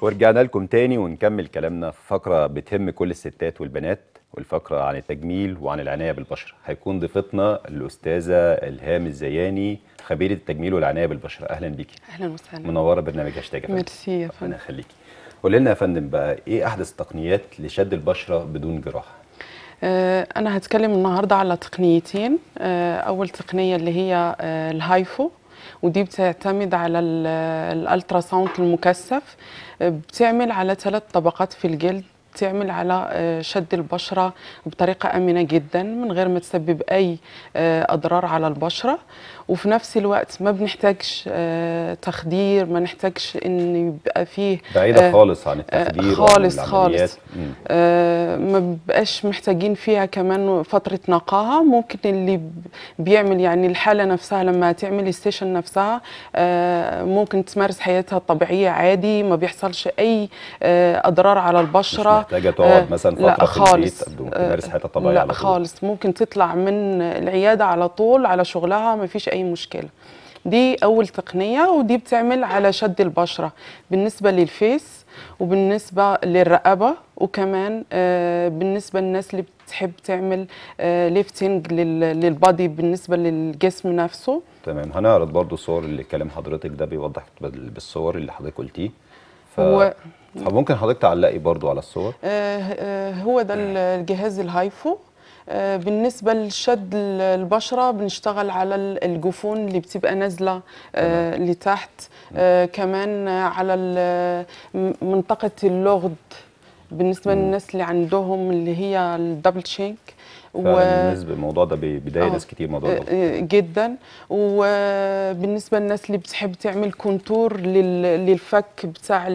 ورجعنا لكم تاني ونكمل كلامنا في فقرة بتهم كل الستات والبنات والفقرة عن التجميل وعن العناية بالبشرة هيكون ضيفتنا الأستاذة إلهام الزياني خبيرة التجميل والعناية بالبشرة أهلا بيكي أهلا وسهلا منورة برنامج هاشتاج يا فندم ميرسي يا فندم ربنا يخليكي قول لنا يا فندم بقى إيه أحدث التقنيات لشد البشرة بدون جراحة؟ آه، أنا هتكلم النهاردة على تقنيتين آه، أول تقنية اللي هي آه، الهايفو ودي بتعتمد على الالترا ساوند المكثف بتعمل على ثلاث طبقات في الجلد تعمل على آه، شد البشرة بطريقة آمنة جدا من غير ما تسبب أي آه، أضرار على البشرة وفي نفس الوقت ما بنحتاجش آه، تخدير ما نحتاجش ان يبقى فيه بعيده خالص عن التخدير خالص خالص ما بقاش محتاجين فيها كمان فتره نقاهه ممكن اللي بيعمل يعني الحاله نفسها لما تعمل السيشن نفسها ممكن تمارس حياتها الطبيعيه عادي ما بيحصلش اي اضرار على البشره محتاجه آه، تقعد مثلا فتره في البيت تمارس آه، حياتها الطبيعيه لا خالص ممكن تطلع من العياده على طول على شغلها ما فيش اي مشكله دي اول تقنيه ودي بتعمل على شد البشره بالنسبه للفيس وبالنسبه للرقبه وكمان آه، بالنسبه للناس اللي بتحب تعمل ليفتنج للبادي بالنسبه للجسم نفسه تمام هنعرض برضو الصور اللي كلام حضرتك ده بيوضح بالصور اللي حضرتك قلتيه و... فممكن طب ممكن حضرتك تعلقي برضو على الصور آه، آه، هو ده الجهاز الهايفو آه، بالنسبه لشد البشره بنشتغل على الجفون اللي بتبقى نازله لتحت كمان على منطقه اللغد بالنسبه للناس اللي عندهم اللي هي الدبل شينك فبالنسبه الموضوع ده بيضايق ناس كتير موضوع ده آه، آه، جدا وبالنسبه للناس اللي بتحب تعمل كونتور للفك بتاع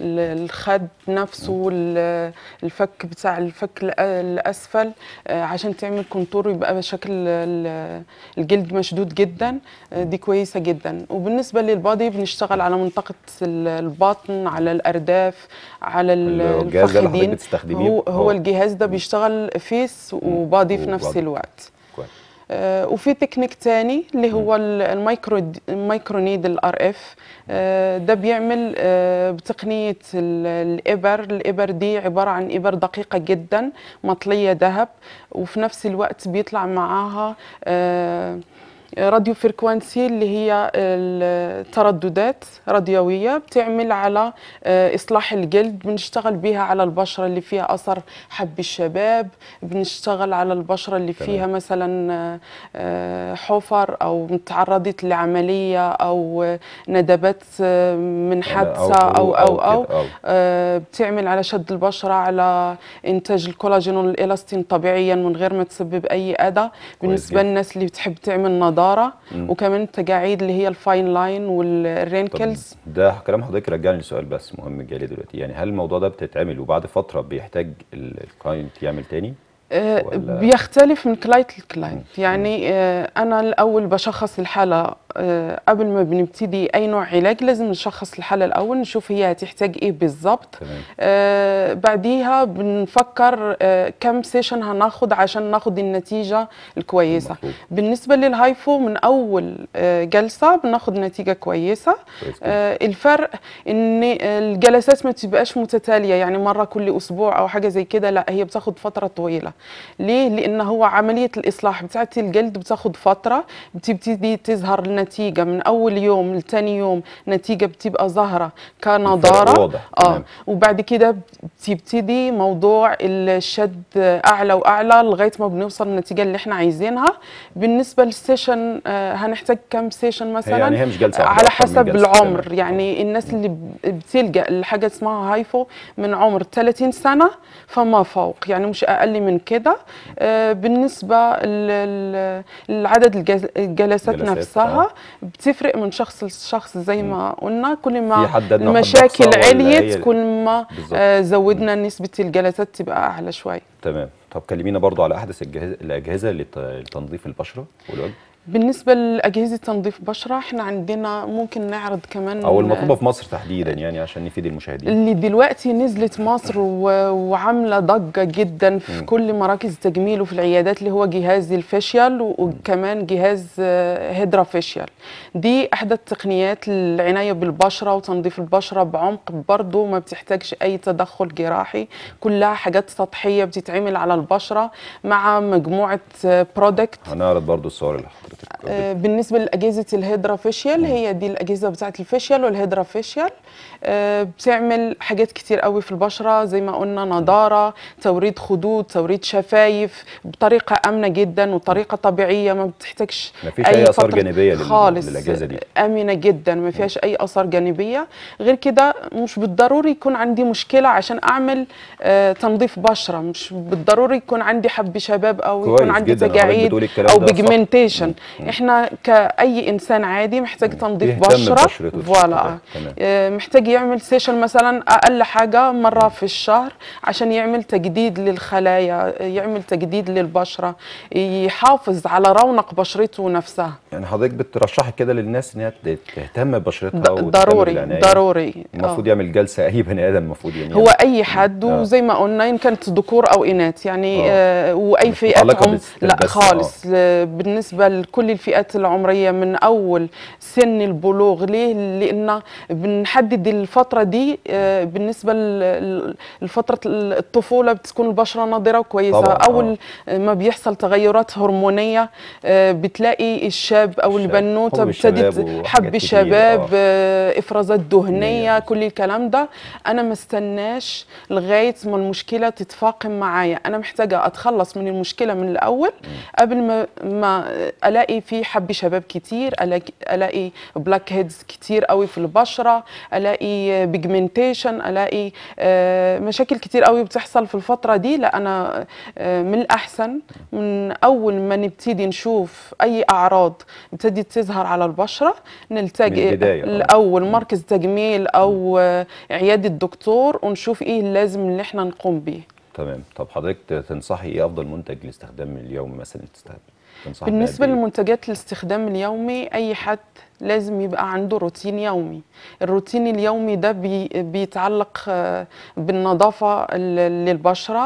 الخد نفسه الفك بتاع الفك الاسفل آه، عشان تعمل كونتور يبقى شكل الجلد مشدود جدا دي كويسه جدا وبالنسبه للبادي بنشتغل على منطقه البطن على الارداف على الفخذين هو, هو الجهاز ده بيشتغل فيس وبادي في نفس الوقت آه، وفي تكنيك تاني اللي هو المايكرو المايكرونيد الار آه، اف ده بيعمل آه، بتقنيه الابر الابر دي عباره عن ابر دقيقه جدا مطليه ذهب وفي نفس الوقت بيطلع معاها راديو فريكوانسي اللي هي الترددات راديويه بتعمل على آه، اصلاح الجلد بنشتغل بها على البشره اللي فيها اثر حب الشباب بنشتغل على البشره اللي فيها مثلا آه، حفر او تعرضت لعمليه او ندبات آه، من حادثه او او او, أو, أو بتعمل على شد البشره على انتاج الكولاجين والالاستين طبيعيا من غير ما تسبب اي اذى بالنسبه للناس اللي بتحب تعمل نضاره النضاره مم. وكمان تجاعيد اللي هي الفاين لاين والرينكلز ده كلام حضرتك رجعني لسؤال بس مهم جالي دلوقتي يعني هل الموضوع ده بتتعمل وبعد فتره بيحتاج الكلاينت يعمل تاني آه، بيختلف من كلاينت لكلاينت يعني آه، انا الاول بشخص الحاله آه، قبل ما بنبتدي اي نوع علاج لازم نشخص الحاله الاول نشوف هي هتحتاج ايه بالظبط بعديها بنفكر كم سيشن هناخد عشان ناخد النتيجه الكويسه بالنسبه للهايفو من اول جلسه بناخد نتيجه كويسه الفرق ان الجلسات ما تبقاش متتاليه يعني مره كل اسبوع او حاجه زي كده لا هي بتاخد فتره طويله ليه لانه هو عمليه الاصلاح بتاعت الجلد بتاخد فتره بتبتدي تظهر النتيجه من اول يوم لتاني يوم نتيجه بتبقى ظاهره كنضاره واضح. اه نعم. وبعد كده بتبتدي موضوع الشد اعلى واعلى لغايه ما بنوصل للنتيجه اللي احنا عايزينها بالنسبه للسيشن آه، هنحتاج كام سيشن مثلا يعني هي مش جلسه على حسب جلسة العمر جلسة. يعني الناس اللي بتلجا لحاجه اسمها هايفو من عمر 30 سنه فما فوق يعني مش اقل من كده آه، بالنسبه لعدد الجلسات نفسها آه. بتفرق من شخص لشخص زي ما قلنا كل ما المشاكل عليت كل ما آه، زودنا نسبه الجلسات تبقى اعلى شويه تمام طب كلمينا برضو على احدث الاجهزه لتنظيف البشره والوجه بالنسبة لأجهزة تنظيف بشرة احنا عندنا ممكن نعرض كمان أو المطلوبة في مصر تحديدا يعني عشان نفيد المشاهدين اللي دلوقتي نزلت مصر وعاملة ضجة جدا في م. كل مراكز التجميل وفي العيادات اللي هو جهاز الفيشيال وكمان جهاز آه، هيدرا فيشيال دي إحدى التقنيات للعناية بالبشرة وتنظيف البشرة بعمق برضه ما بتحتاجش أي تدخل جراحي كلها حاجات سطحية بتتعمل على البشرة مع مجموعة برودكت آه، هنعرض برضه الصور اللي آه، بالنسبه لاجهزه الهيدرا فيشيال هي دي الاجهزه بتاعه الفيشيال والهيدرا فيشيال آه، بتعمل حاجات كتير قوي في البشره زي ما قلنا نضاره توريد خدود توريد شفايف بطريقه امنه جدا وطريقه طبيعيه ما بتحتاجش ما فيش اي اثار جانبيه خالص للاجهزه دي امنه جدا ما فيهاش اي اثار جانبيه غير كده مش بالضروري يكون عندي مشكله عشان اعمل آه، تنظيف بشره مش بالضروري يكون عندي حب شباب او يكون عندي تجاعيد او بيجمنتيشن احنا كاي انسان عادي محتاج تنظيف بشره فوالا آه، محتاج يعمل سيشن مثلا اقل حاجه مره في الشهر عشان يعمل تجديد للخلايا يعمل تجديد للبشره يحافظ على رونق بشرته نفسها يعني حضرتك بترشحي كده للناس ان هي تهتم ببشرتها ضروري ضروري المفروض آه. يعمل جلسه اي بني ادم المفروض يعني هو اي حد آه. وزي ما قلنا ان كانت ذكور او اناث يعني آه واي يعني فئه لا خالص آه. بالنسبه لكل كل الفئات العمريه من اول سن البلوغ ليه لان بنحدد الفتره دي آه، بالنسبه لفتره الطفوله بتكون البشره نضره كويسه طبعا. آه. اول ما بيحصل تغيرات هرمونيه آه، بتلاقي الشاب او البنوته ابتدت حب شباب افرازات دهنيه كل الكلام ده انا ما استناش لغايه ما المشكله تتفاقم معايا انا محتاجه اتخلص من المشكله من الاول قبل ما ما الاقي الاقي في حب شباب كتير الاقي بلاك هيدز كتير قوي في البشره الاقي بيجمنتيشن الاقي آه، مشاكل كتير قوي بتحصل في الفتره دي لا انا آه، من الاحسن من اول ما نبتدي نشوف اي اعراض ابتدت تظهر على البشره نلتجئ الاول مركز تجميل او آه، عياده دكتور ونشوف ايه لازم اللي احنا نقوم بيه تمام طب حضرتك تنصحي ايه افضل منتج للاستخدام اليوم مثلا تستخدم بالنسبه للمنتجات الاستخدام اليومي اي حد لازم يبقى عنده روتين يومي الروتين اليومي ده بي بيتعلق آه، بالنظافة للبشرة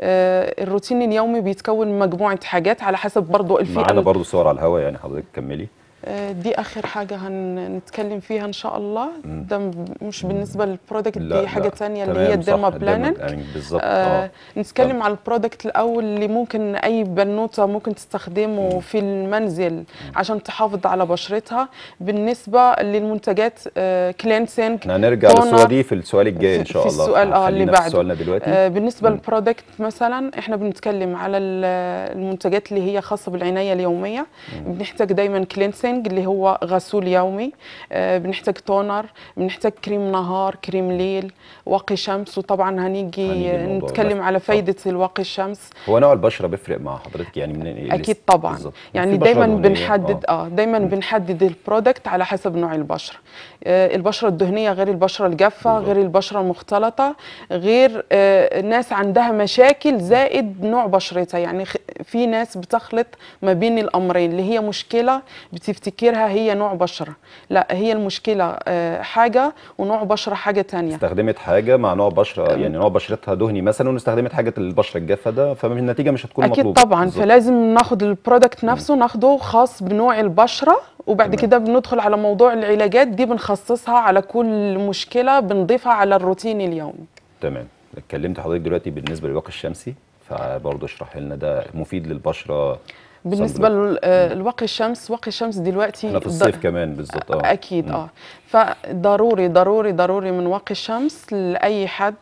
آه، الروتين اليومي بيتكون مجموعة حاجات على حسب برضو الفئة معانا برضو صور على الهواء يعني حضرتك كملي آه، دي اخر حاجه هنتكلم فيها ان شاء الله ده مش بالنسبه للبرودكت دي حاجه ثانيه اللي هي الديرما بلاننج بالظبط آه, آه. نتكلم على البرودكت الاول اللي ممكن اي بنوته ممكن تستخدمه مم. في المنزل مم. عشان تحافظ على بشرتها بالنسبه للمنتجات آه كلينسينج احنا هنرجع للصوره دي في السؤال الجاي ان شاء الله في السؤال اه اللي بعده سؤالنا دلوقتي آه بالنسبه للبرودكت مثلا احنا بنتكلم على المنتجات اللي هي خاصه بالعنايه اليوميه مم. بنحتاج دايما كلينسينج ستينج اللي هو غسول يومي آه، بنحتاج تونر بنحتاج كريم نهار كريم ليل واقي شمس وطبعا هنيجي آه، نتكلم على آه. فايده الواقي الشمس هو نوع البشره بيفرق مع حضرتك يعني من اكيد طبعا بالزبط. يعني دايما بنحدد اه, آه دايما م. بنحدد البرودكت على حسب نوع البشره آه البشره الدهنيه غير البشره الجافه غير البشره المختلطه غير آه ناس عندها مشاكل زائد نوع بشرتها يعني في ناس بتخلط ما بين الامرين اللي هي مشكله بتفتح تفتكرها هي نوع بشرة لا هي المشكلة آه، حاجة ونوع بشرة حاجة تانية استخدمت حاجة مع نوع بشرة يعني نوع بشرتها دهني مثلا واستخدمت حاجة البشرة الجافة ده فالنتيجة مش هتكون أكيد مطلوبة أكيد طبعا بالزبط. فلازم ناخد البرودكت نفسه ناخده خاص بنوع البشرة وبعد كده بندخل على موضوع العلاجات دي بنخصصها على كل مشكلة بنضيفها على الروتين اليومي تمام اتكلمت حضرتك دلوقتي بالنسبة للواقي الشمسي فبرضه اشرح لنا ده مفيد للبشره بالنسبه آه، لوقي الشمس وقي الشمس دلوقتي احنا في الصيف كمان بالظبط اه اكيد اه فضروري ضروري ضروري من وقي الشمس لاي حد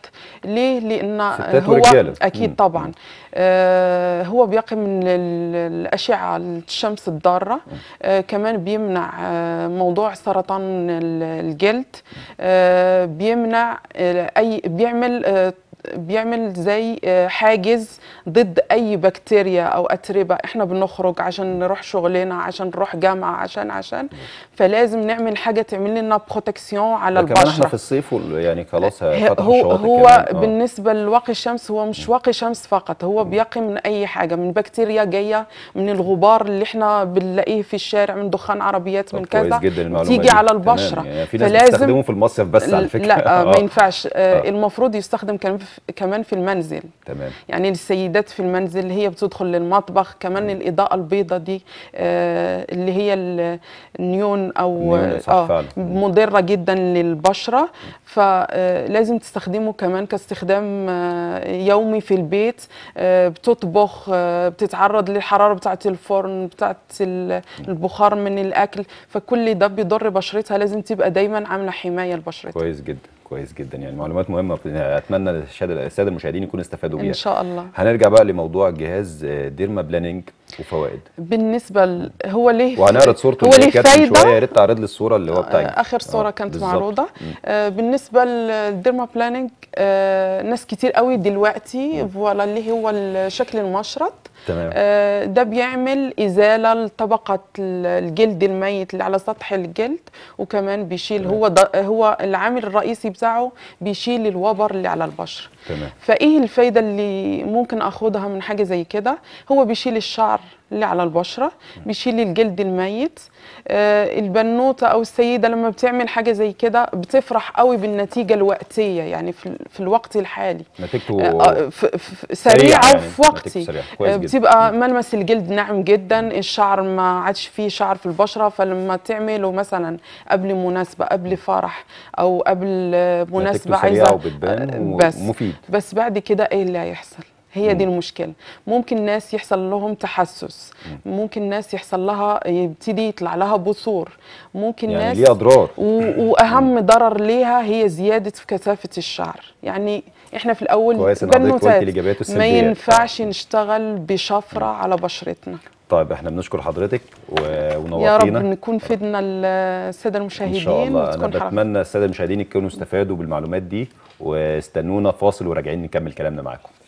ليه لان هو ورجالة. اكيد مم. طبعا آه هو بيقي من الاشعه الشمس الضاره آه كمان بيمنع آه موضوع سرطان الجلد آه بيمنع آه اي بيعمل آه بيعمل زي آه، حاجز ضد اي بكتيريا او اتربه احنا بنخرج عشان نروح شغلنا عشان نروح جامعه عشان عشان فلازم نعمل حاجه تعمل لنا بروتكسيون على البشره كمان احنا في الصيف يعني خلاص هو هو آه. بالنسبه لواقي الشمس هو مش واقي شمس فقط هو بيقي من اي حاجه من بكتيريا جايه من الغبار اللي احنا بنلاقيه في الشارع من دخان عربيات من كذا تيجي دي. على البشره يعني في ناس فلازم في المصيف بس على فكره لا آه، ما ينفعش المفروض يستخدم كمان في كمان في المنزل تمام يعني السيدات في المنزل هي بتدخل للمطبخ كمان مم. الاضاءه البيضاء دي آه اللي هي النيون او آه مضره جدا للبشره فلازم آه، تستخدمه كمان كاستخدام آه، يومي في البيت آه، بتطبخ بتتعرض للحراره بتاعت الفرن بتاعت البخار من الاكل فكل ده بيضر بشرتها لازم تبقى دايما عامله حمايه لبشرتها كويس جدا كويس جدا يعني معلومات مهمه اتمنى الساده المشاهدين يكونوا استفادوا بيها ان شاء الله هنرجع بقى لموضوع جهاز آه، ديرما بلاننج وفوائد بالنسبه ل... هو ليه وهنعرض صورته هو ليه فايده يا ريت تعرض لي الصوره اللي هو بتاع آه، اخر صوره آه. كانت بالزبط. معروضه آه بالنسبه للديرما بلاننج آه ناس كتير قوي دلوقتي فوالا اللي هو شكل المشرط آه، ده بيعمل إزالة لطبقة الجلد الميت اللي على سطح الجلد وكمان بيشيل هو هو العامل الرئيسي بتاعه بيشيل الوبر اللي على البشرة تمام. فإيه الفايدة اللي ممكن أخدها من حاجة زي كده هو بيشيل الشعر اللي على البشرة بيشيل الجلد الميت آه، البنوتة أو السيدة لما بتعمل حاجة زي كده بتفرح قوي بالنتيجة الوقتية يعني في الوقت الحالي نتيجته آه، آه، سريعة يعني. في وقتي سريع. بتبقى ملمس الجلد ناعم جدا الشعر ما عادش فيه شعر في البشرة فلما تعمله مثلا قبل مناسبة قبل فرح أو قبل مناسبة عايزة بس مفيد. بس بعد كده إيه اللي هيحصل هي دي المشكله ممكن ناس يحصل لهم تحسس ممكن ناس يحصل لها يبتدي يطلع لها بثور ممكن يعني ناس ليها اضرار واهم ضرر ليها هي زياده في كثافه الشعر يعني احنا في الاول كويس ما ينفعش نشتغل بشفره على بشرتنا طيب احنا بنشكر حضرتك ونورتينا يا رب نكون فدنا الساده المشاهدين ان شاء الله انا بتمنى الساده المشاهدين يكونوا استفادوا بالمعلومات دي واستنونا فاصل وراجعين نكمل كلامنا معاكم